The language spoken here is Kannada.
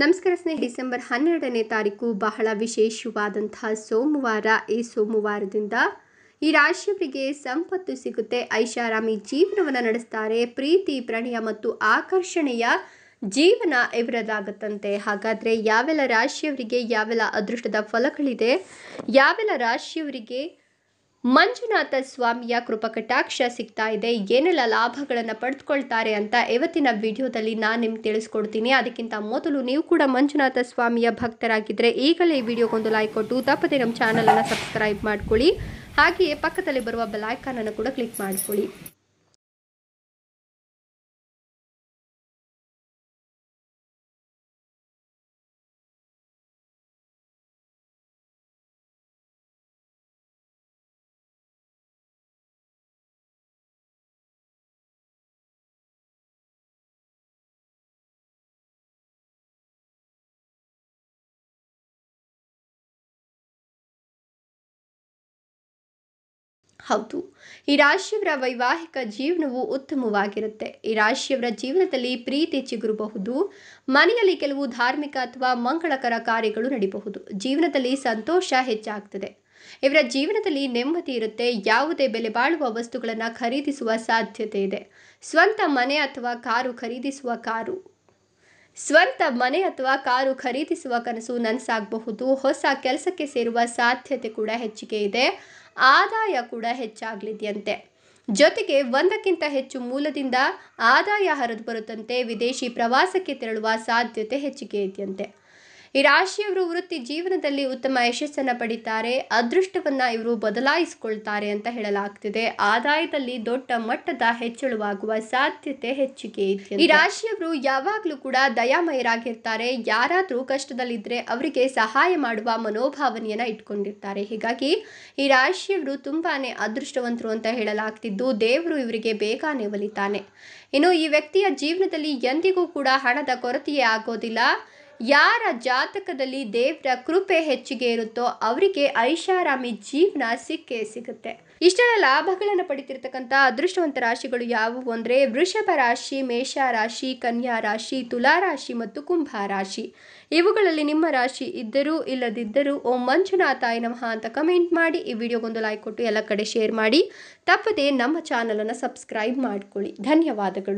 ನಮಸ್ಕಾರ ಸ್ನೇಹಿ ಡಿಸೆಂಬರ್ ಹನ್ನೆರಡನೇ ತಾರೀಕು ಬಹಳ ವಿಶೇಷವಾದಂತಹ ಸೋಮವಾರ ಈ ಸೋಮವಾರದಿಂದ ಈ ರಾಶಿಯವರಿಗೆ ಸಂಪತ್ತು ಸಿಗುತ್ತೆ ಐಷಾರಾಮಿ ಜೀವನವನ್ನು ನಡೆಸ್ತಾರೆ ಪ್ರೀತಿ ಪ್ರಣಯ ಮತ್ತು ಆಕರ್ಷಣೆಯ ಜೀವನ ಇವರದಾಗತ್ತಂತೆ ಹಾಗಾದರೆ ಯಾವೆಲ್ಲ ರಾಶಿಯವರಿಗೆ ಯಾವೆಲ್ಲ ಅದೃಷ್ಟದ ಫಲಗಳಿದೆ ಯಾವೆಲ್ಲ ರಾಶಿಯವರಿಗೆ ಮಂಜುನಾಥ ಸ್ವಾಮಿಯ ಕೃಪಕಟಾಕ್ಷ ಸಿಗ್ತಾ ಇದೆ ಏನೆಲ್ಲ ಲಾಭಗಳನ್ನು ಪಡೆದುಕೊಳ್ತಾರೆ ಅಂತ ಇವತ್ತಿನ ವಿಡಿಯೋದಲ್ಲಿ ನಾನು ನಿಮ್ಗೆ ತಿಳಿಸ್ಕೊಡ್ತೀನಿ ಅದಕ್ಕಿಂತ ಮೊದಲು ನೀವು ಕೂಡ ಮಂಜುನಾಥ ಸ್ವಾಮಿಯ ಭಕ್ತರಾಗಿದ್ದರೆ ಈಗಲೇ ಈ ವಿಡಿಯೋಗೊಂದು ಲೈಕ್ ಕೊಟ್ಟು ತಪ್ಪದೆ ನಮ್ಮ ಚಾನಲನ್ನು ಸಬ್ಸ್ಕ್ರೈಬ್ ಮಾಡ್ಕೊಳ್ಳಿ ಹಾಗೆಯೇ ಪಕ್ಕದಲ್ಲಿ ಬರುವ ಬೆಲ್ ಐಕಾನನ್ನು ಕೂಡ ಕ್ಲಿಕ್ ಮಾಡಿಕೊಳ್ಳಿ ಹೌದು ಈ ರಾಶಿಯವರ ವೈವಾಹಿಕ ಜೀವನವು ಉತ್ತಮವಾಗಿರುತ್ತೆ ಈ ರಾಶಿಯವರ ಜೀವನದಲ್ಲಿ ಪ್ರೀತಿ ಚಿಗುರಬಹುದು ಮನೆಯಲ್ಲಿ ಕೆಲವು ಧಾರ್ಮಿಕ ಅಥವಾ ಮಂಗಳಕರ ಕಾರ್ಯಗಳು ನಡೆಯಬಹುದು ಜೀವನದಲ್ಲಿ ಸಂತೋಷ ಹೆಚ್ಚಾಗ್ತದೆ ಇವರ ಜೀವನದಲ್ಲಿ ನೆಮ್ಮದಿ ಇರುತ್ತೆ ಯಾವುದೇ ಬೆಲೆ ಬಾಳುವ ವಸ್ತುಗಳನ್ನು ಖರೀದಿಸುವ ಸಾಧ್ಯತೆ ಇದೆ ಸ್ವಂತ ಮನೆ ಅಥವಾ ಕಾರು ಖರೀದಿಸುವ ಕಾರು ಸ್ವಂತ ಮನೆ ಅಥವಾ ಕಾರು ಖರೀದಿಸುವ ಕನಸು ನನಸಾಗಬಹುದು ಹೊಸ ಕೆಲಸಕ್ಕೆ ಸೇರುವ ಸಾಧ್ಯತೆ ಕೂಡ ಹೆಚ್ಚಿಗೆ ಇದೆ ಆದಾಯ ಕೂಡ ಹೆಚ್ಚಾಗಲಿದೆಯಂತೆ ಜೊತೆಗೆ ಒಂದಕ್ಕಿಂತ ಹೆಚ್ಚು ಮೂಲದಿಂದ ಆದಾಯ ಹರಿದು ಬರುತ್ತಂತೆ ವಿದೇಶಿ ಪ್ರವಾಸಕ್ಕೆ ತೆರಳುವ ಸಾಧ್ಯತೆ ಹೆಚ್ಚಿಗೆ ಇದೆಯಂತೆ ಈ ರಾಶಿಯವರು ವೃತ್ತಿ ಜೀವನದಲ್ಲಿ ಉತ್ತಮ ಯಶಸ್ಸನ್ನು ಪಡಿತಾರೆ ಅದೃಷ್ಟವನ್ನ ಇವರು ಬದಲಾಯಿಸಿಕೊಳ್ತಾರೆ ಅಂತ ಹೇಳಲಾಗ್ತಿದೆ ಆದಾಯದಲ್ಲಿ ದೊಡ್ಡ ಮಟ್ಟದ ಹೆಚ್ಚಳವಾಗುವ ಸಾಧ್ಯತೆ ಹೆಚ್ಚಿಗೆ ಇದೆ ಈ ರಾಶಿಯವರು ಯಾವಾಗಲೂ ಕೂಡ ದಯಾಮಯರಾಗಿರ್ತಾರೆ ಯಾರಾದರೂ ಕಷ್ಟದಲ್ಲಿದ್ದರೆ ಅವರಿಗೆ ಸಹಾಯ ಮಾಡುವ ಮನೋಭಾವನೆಯನ್ನ ಇಟ್ಕೊಂಡಿರ್ತಾರೆ ಹೀಗಾಗಿ ಈ ರಾಶಿಯವರು ತುಂಬಾನೇ ಅದೃಷ್ಟವಂತರು ಅಂತ ಹೇಳಲಾಗ್ತಿದ್ದು ದೇವರು ಇವರಿಗೆ ಬೇಗನೆ ಒಲಿತಾನೆ ಇನ್ನು ಈ ವ್ಯಕ್ತಿಯ ಜೀವನದಲ್ಲಿ ಎಂದಿಗೂ ಕೂಡ ಹಣದ ಕೊರತೆಯೇ ಆಗೋದಿಲ್ಲ ಯಾರ ಜಾತಕದಲ್ಲಿ ದೇವರ ಕೃಪೆ ಹೆಚ್ಚಿಗೆ ಇರುತ್ತೋ ಅವರಿಗೆ ಐಷಾರಾಮಿ ಜೀವನ ಸಿಕ್ಕೇ ಸಿಗುತ್ತೆ ಇಷ್ಟೆಲ್ಲ ಲಾಭಗಳನ್ನು ಪಡಿತಿರ್ತಕ್ಕಂಥ ಅದೃಷ್ಟವಂತ ರಾಶಿಗಳು ಯಾವುವು ಅಂದರೆ ವೃಷಭ ರಾಶಿ ಮೇಷ ರಾಶಿ ಕನ್ಯಾ ರಾಶಿ ತುಲಾ ರಾಶಿ ಮತ್ತು ಕುಂಭ ರಾಶಿ ಇವುಗಳಲ್ಲಿ ನಿಮ್ಮ ರಾಶಿ ಇದ್ದರೂ ಇಲ್ಲದಿದ್ದರೂ ಓಂ ಮಂಜುನಾಥಾಯಿ ನಮಃ ಅಂತ ಕಮೆಂಟ್ ಮಾಡಿ ಈ ವಿಡಿಯೋಗೊಂದು ಲೈಕ್ ಕೊಟ್ಟು ಎಲ್ಲ ಕಡೆ ಶೇರ್ ಮಾಡಿ ತಪ್ಪದೆ ನಮ್ಮ ಚಾನಲನ್ನು ಸಬ್ಸ್ಕ್ರೈಬ್ ಮಾಡಿಕೊಳ್ಳಿ ಧನ್ಯವಾದಗಳು